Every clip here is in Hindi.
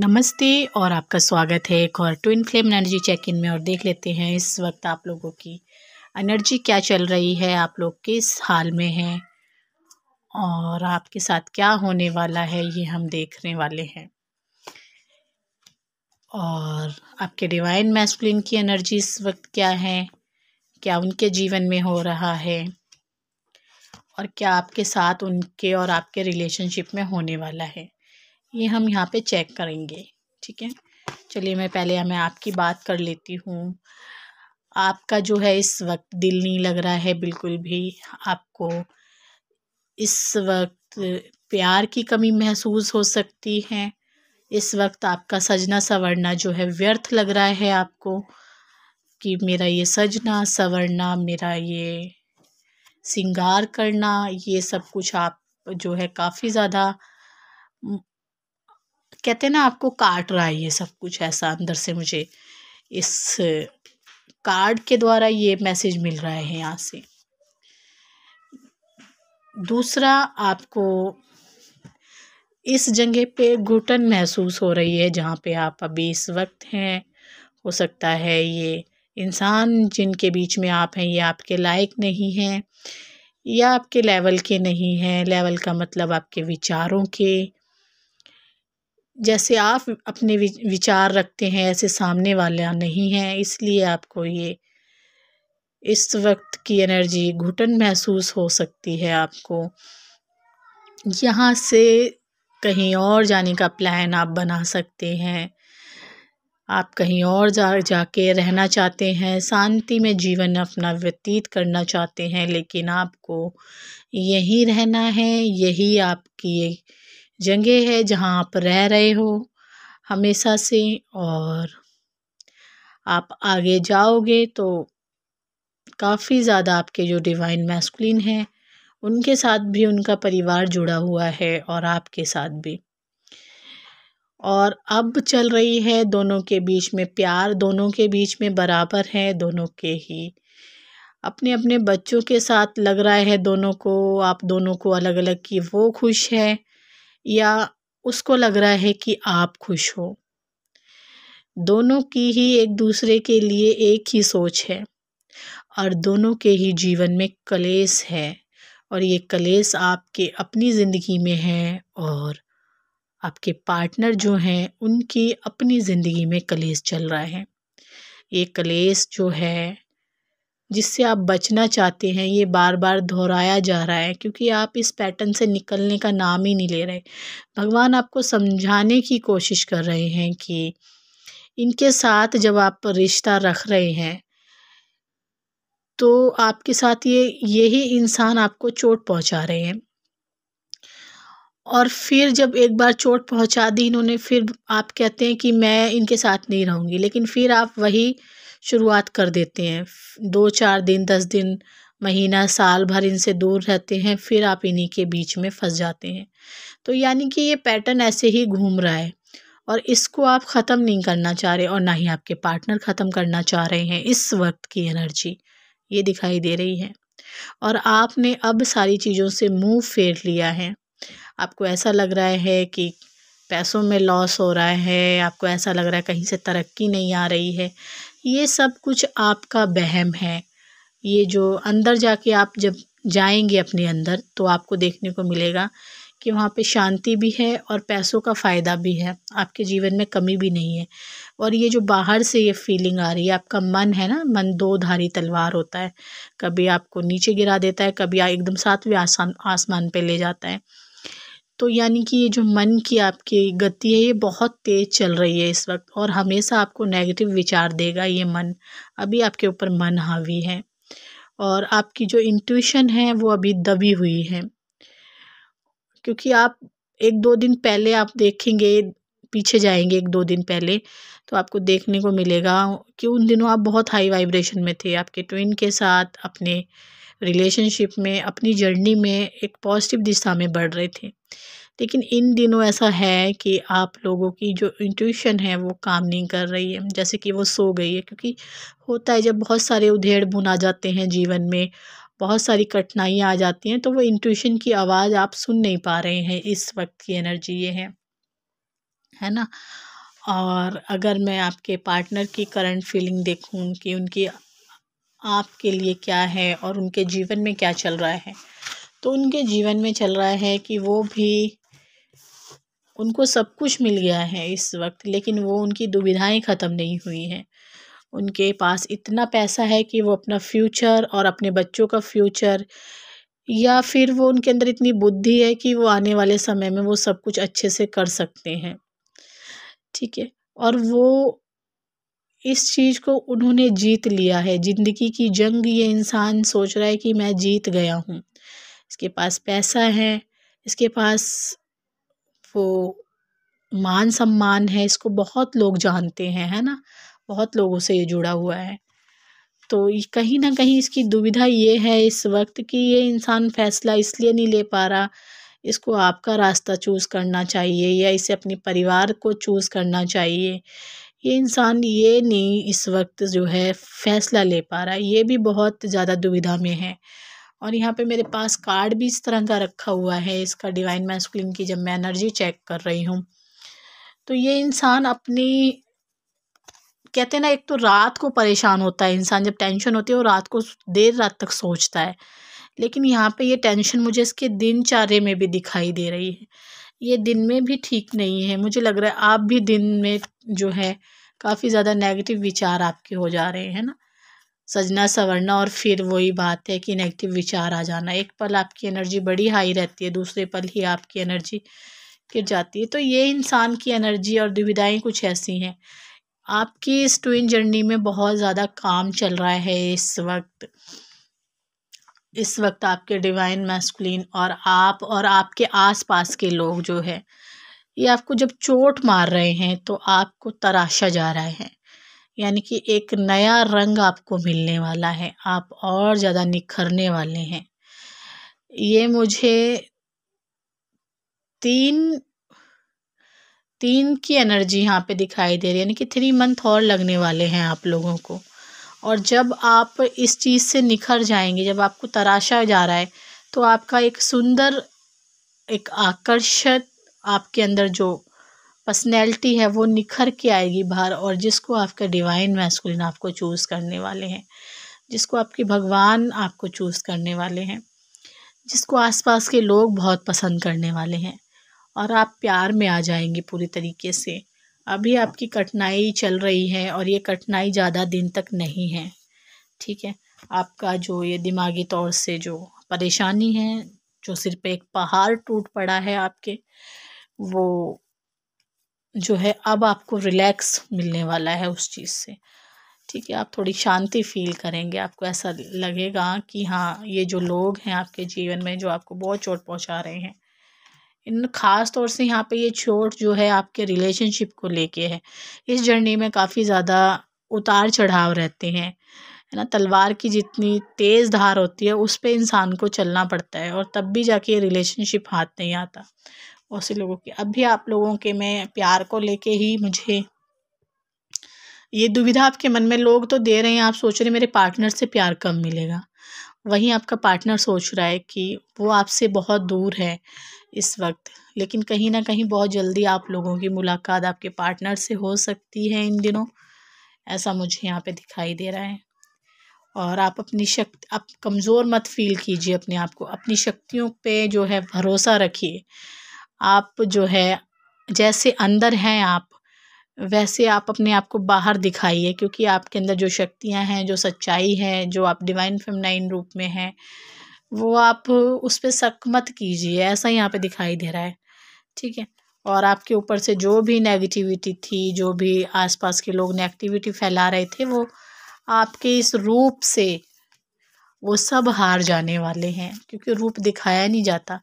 नमस्ते और आपका स्वागत है एक और twin flame energy check in में और देख लेते हैं इस वक्त आप लोगों की एनर्जी क्या चल रही है आप लोग किस हाल में हैं और आपके साथ क्या होने वाला है ये हम देखने वाले हैं और आपके डिवाइन मैस्कुलिन की एनर्जी इस वक्त क्या है क्या उनके जीवन में हो रहा है और क्या आपके साथ उनके और आपके रिलेशनशिप में होने वाला है ये हम यहाँ पे चेक करेंगे ठीक है चलिए मैं पहले मैं आपकी बात कर लेती हूँ आपका जो है इस वक्त दिल नहीं लग रहा है बिल्कुल भी आपको इस वक्त प्यार की कमी महसूस हो सकती है इस वक्त आपका सजना सवरना जो है व्यर्थ लग रहा है आपको कि मेरा ये सजना सवरना मेरा ये सिंगार करना ये सब कुछ आप जो है काफ़ी ज़्यादा कहते हैं ना आपको काट रहा है ये सब कुछ ऐसा अंदर से मुझे इस कार्ड के द्वारा ये मैसेज मिल रहा है यहाँ से दूसरा आपको इस जगह पे घुटन महसूस हो रही है जहाँ पे आप अभी इस वक्त हैं हो सकता है ये इंसान जिनके बीच में आप हैं ये आपके लायक नहीं हैं या आपके लेवल के नहीं हैं लेवल का मतलब आपके विचारों के जैसे आप अपने विचार रखते हैं ऐसे सामने वाला नहीं है इसलिए आपको ये इस वक्त की एनर्जी घुटन महसूस हो सकती है आपको यहाँ से कहीं और जाने का प्लान आप बना सकते हैं आप कहीं और जा जाके रहना चाहते हैं शांति में जीवन अपना व्यतीत करना चाहते हैं लेकिन आपको यहीं रहना है यही आपकी जगह है जहाँ आप रह रहे हो हमेशा से और आप आगे जाओगे तो काफ़ी ज़्यादा आपके जो डिवाइन मैस्कुलिन हैं उनके साथ भी उनका परिवार जुड़ा हुआ है और आपके साथ भी और अब चल रही है दोनों के बीच में प्यार दोनों के बीच में बराबर है दोनों के ही अपने अपने बच्चों के साथ लग रहा है दोनों को आप दोनों को अलग अलग कि वो खुश है या उसको लग रहा है कि आप खुश हो दोनों की ही एक दूसरे के लिए एक ही सोच है और दोनों के ही जीवन में कलेस है और ये कलेस आपके अपनी ज़िंदगी में है और आपके पार्टनर जो हैं उनकी अपनी ज़िंदगी में कलेस चल रहा है ये कलेस जो है जिससे आप बचना चाहते हैं ये बार बार दोहराया जा रहा है क्योंकि आप इस पैटर्न से निकलने का नाम ही नहीं ले रहे भगवान आपको समझाने की कोशिश कर रहे हैं कि इनके साथ जब आप रिश्ता रख रहे हैं तो आपके साथ ये यही इंसान आपको चोट पहुंचा रहे हैं और फिर जब एक बार चोट पहुंचा दी इन्होंने फिर आप कहते हैं कि मैं इनके साथ नहीं रहूंगी लेकिन फिर आप वही शुरुआत कर देते हैं दो चार दिन दस दिन महीना साल भर इनसे दूर रहते हैं फिर आप इन्हीं के बीच में फंस जाते हैं तो यानी कि ये पैटर्न ऐसे ही घूम रहा है और इसको आप ख़त्म नहीं करना चाह रहे और ना ही आपके पार्टनर ख़त्म करना चाह रहे हैं इस वक्त की एनर्जी ये दिखाई दे रही है और आपने अब सारी चीज़ों से मुंह फेर लिया है आपको ऐसा लग रहा है कि पैसों में लॉस हो रहा है आपको ऐसा लग रहा है कहीं से तरक्की नहीं आ रही है ये सब कुछ आपका बहम है ये जो अंदर जाके आप जब जाएंगे अपने अंदर तो आपको देखने को मिलेगा कि वहाँ पे शांति भी है और पैसों का फ़ायदा भी है आपके जीवन में कमी भी नहीं है और ये जो बाहर से ये फीलिंग आ रही है आपका मन है ना मन दो धारी तलवार होता है कभी आपको नीचे गिरा देता है कभी एकदम सातवें आसान आसमान पे ले जाता है तो यानी कि ये जो मन की आपकी गति है ये बहुत तेज़ चल रही है इस वक्त और हमेशा आपको नेगेटिव विचार देगा ये मन अभी आपके ऊपर मन हावी है और आपकी जो इंट्यूशन है वो अभी दबी हुई है क्योंकि आप एक दो दिन पहले आप देखेंगे पीछे जाएंगे एक दो दिन पहले तो आपको देखने को मिलेगा कि उन दिनों आप बहुत हाई वाइब्रेशन में थे आपके ट्विन के साथ अपने रिलेशनशिप में अपनी जर्नी में एक पॉजिटिव दिशा में बढ़ रहे थे लेकिन इन दिनों ऐसा है कि आप लोगों की जो इंट्यूशन है वो काम नहीं कर रही है जैसे कि वो सो गई है क्योंकि होता है जब बहुत सारे उधेड़ बुन आ जाते हैं जीवन में बहुत सारी कठिनाइयाँ आ जाती हैं तो वो इंट्यूशन की आवाज़ आप सुन नहीं पा रहे हैं इस वक्त की एनर्जी ये है है ना और अगर मैं आपके पार्टनर की करंट फीलिंग देखूँ कि उनकी आपके लिए क्या है और उनके जीवन में क्या चल रहा है तो उनके जीवन में चल रहा है कि वो भी उनको सब कुछ मिल गया है इस वक्त लेकिन वो उनकी दुविधाएं ख़त्म नहीं हुई हैं उनके पास इतना पैसा है कि वो अपना फ्यूचर और अपने बच्चों का फ्यूचर या फिर वो उनके अंदर इतनी बुद्धि है कि वो आने वाले समय में वो सब कुछ अच्छे से कर सकते हैं ठीक है और वो इस चीज़ को उन्होंने जीत लिया है ज़िंदगी की जंग ये इंसान सोच रहा है कि मैं जीत गया हूँ इसके पास पैसा है इसके पास वो मान सम्मान है इसको बहुत लोग जानते हैं है ना बहुत लोगों से ये जुड़ा हुआ है तो कहीं ना कहीं इसकी दुविधा ये है इस वक्त कि ये इंसान फैसला इसलिए नहीं ले पा रहा इसको आपका रास्ता चूज़ करना चाहिए या इसे अपने परिवार को चूज़ करना चाहिए ये इंसान ये नहीं इस वक्त जो है फ़ैसला ले पा रहा ये भी बहुत ज़्यादा दुविधा में है और यहाँ पे मेरे पास कार्ड भी इस तरह का रखा हुआ है इसका डिवाइन मैस्कुलिन की जब मैं एनर्जी चेक कर रही हूँ तो ये इंसान अपनी कहते हैं ना एक तो रात को परेशान होता है इंसान जब टेंशन होती है वो रात को देर रात तक सोचता है लेकिन यहाँ पे ये टेंशन मुझे इसके दिनचर्या में भी दिखाई दे रही है ये दिन में भी ठीक नहीं है मुझे लग रहा है आप भी दिन में जो है काफ़ी ज़्यादा नेगेटिव विचार आपके हो जा रहे हैं ना सजना संवरना और फिर वही बात है कि नेगेटिव विचार आ जाना एक पल आपकी एनर्जी बड़ी हाई रहती है दूसरे पल ही आपकी एनर्जी गिर जाती है तो ये इंसान की एनर्जी और दुविधाएँ कुछ ऐसी हैं आपकी इस ट्विन जर्नी में बहुत ज़्यादा काम चल रहा है इस वक्त इस वक्त आपके डिवाइन मैस्कुलिन और आप और आपके आसपास के लोग जो है ये आपको जब चोट मार रहे हैं तो आपको तराशा जा रहा है यानी कि एक नया रंग आपको मिलने वाला है आप और ज़्यादा निखरने वाले हैं ये मुझे तीन तीन की एनर्जी यहाँ पे दिखाई दे रही है यानी कि थ्री मंथ और लगने वाले हैं आप लोगों को और जब आप इस चीज़ से निखर जाएंगे जब आपको तराशा जा रहा है तो आपका एक सुंदर एक आकर्षक आपके अंदर जो पर्सनैलिटी है वो निखर के आएगी बाहर और जिसको आपका डिवाइन मैस्कुलिन आपको चूज़ करने वाले हैं जिसको आपके भगवान आपको चूज़ करने वाले हैं जिसको आसपास के लोग बहुत पसंद करने वाले हैं और आप प्यार में आ जाएंगे पूरी तरीके से अभी आपकी कठिनाई चल रही है और ये कठिनाई ज़्यादा दिन तक नहीं है ठीक है आपका जो ये दिमागी तौर से जो परेशानी है जो सिर पे एक पहाड़ टूट पड़ा है आपके वो जो है अब आपको रिलैक्स मिलने वाला है उस चीज़ से ठीक है आप थोड़ी शांति फील करेंगे आपको ऐसा लगेगा कि हाँ ये जो लोग हैं आपके जीवन में जो आपको बहुत चोट पहुंचा रहे हैं इन ख़ास तौर से यहाँ पे ये चोट जो है आपके रिलेशनशिप को लेके है इस जर्नी में काफ़ी ज़्यादा उतार चढ़ाव रहते हैं है ना तलवार की जितनी तेज़ धार होती है उस पर इंसान को चलना पड़ता है और तब भी जाके ये रिलेशनशिप हाथ नहीं आता बहुत से लोगों की अब भी आप लोगों के मैं प्यार को लेके ही मुझे ये दुविधा आपके मन में लोग तो दे रहे हैं आप सोच रहे मेरे पार्टनर से प्यार कम मिलेगा वहीं आपका पार्टनर सोच रहा है कि वो आपसे बहुत दूर है इस वक्त लेकिन कहीं ना कहीं बहुत जल्दी आप लोगों की मुलाकात आपके पार्टनर से हो सकती है इन दिनों ऐसा मुझे यहाँ पे दिखाई दे रहा है और आप अपनी शक्ति आप कमज़ोर मत फील कीजिए अपने आप को अपनी शक्तियों पे जो है भरोसा रखिए आप जो है जैसे अंदर हैं आप वैसे आप अपने आप को बाहर दिखाइए क्योंकि आपके अंदर जो शक्तियाँ हैं जो सच्चाई है जो आप डिवाइन फेमनाइन रूप में हैं वो आप उस पर शक मत कीजिए ऐसा यहाँ पे दिखाई दे रहा है ठीक है और आपके ऊपर से जो भी नेगेटिविटी थी जो भी आसपास के लोग नेगेटिविटी फैला रहे थे वो आपके इस रूप से वो सब हार जाने वाले हैं क्योंकि रूप दिखाया नहीं जाता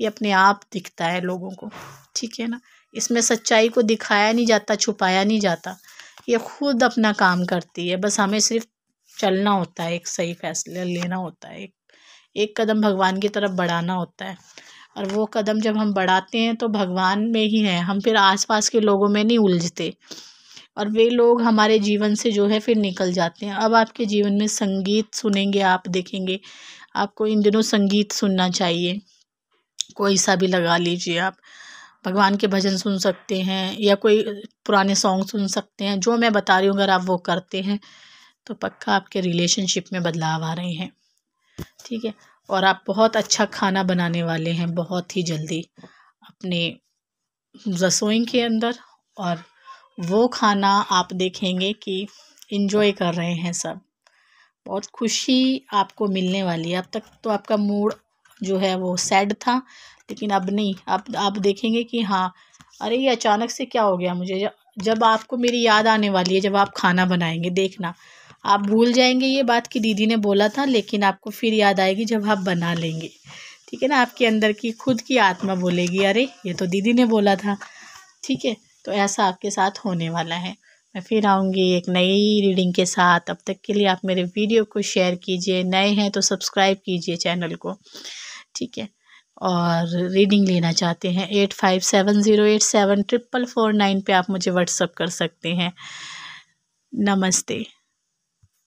ये अपने आप दिखता है लोगों को ठीक है ना इसमें सच्चाई को दिखाया नहीं जाता छुपाया नहीं जाता ये खुद अपना काम करती है बस हमें सिर्फ चलना होता है एक सही फैसला लेना होता है एक एक कदम भगवान की तरफ बढ़ाना होता है और वो कदम जब हम बढ़ाते हैं तो भगवान में ही है हम फिर आसपास के लोगों में नहीं उलझते और वे लोग हमारे जीवन से जो है फिर निकल जाते हैं अब आपके जीवन में संगीत सुनेंगे आप देखेंगे आपको इन दिनों संगीत सुनना चाहिए कोई सा भी लगा लीजिए आप भगवान के भजन सुन सकते हैं या कोई पुराने सॉन्ग सुन सकते हैं जो मैं बता रही हूँ अगर आप वो करते हैं तो पक्का आपके रिलेशनशिप में बदलाव आ रहे हैं ठीक है और आप बहुत अच्छा खाना बनाने वाले हैं बहुत ही जल्दी अपने रसोई के अंदर और वो खाना आप देखेंगे कि इन्जॉय कर रहे हैं सब बहुत खुशी आपको मिलने वाली है अब तक तो आपका मूड जो है वो सैड था लेकिन अब नहीं अब आप देखेंगे कि हाँ अरे ये अचानक से क्या हो गया मुझे जब आपको मेरी याद आने वाली है जब आप खाना बनाएंगे देखना आप भूल जाएंगे ये बात कि दीदी ने बोला था लेकिन आपको फिर याद आएगी जब आप बना लेंगे ठीक है ना आपके अंदर की खुद की आत्मा बोलेगी अरे ये तो दीदी ने बोला था ठीक है तो ऐसा आपके साथ होने वाला है मैं फिर आऊँगी एक नई रीडिंग के साथ अब तक के लिए आप मेरे वीडियो को शेयर कीजिए नए हैं तो सब्सक्राइब कीजिए चैनल को ठीक है और रीडिंग लेना चाहते हैं eight five seven zero eight seven triple four nine पर आप मुझे व्हाट्सअप कर सकते हैं नमस्ते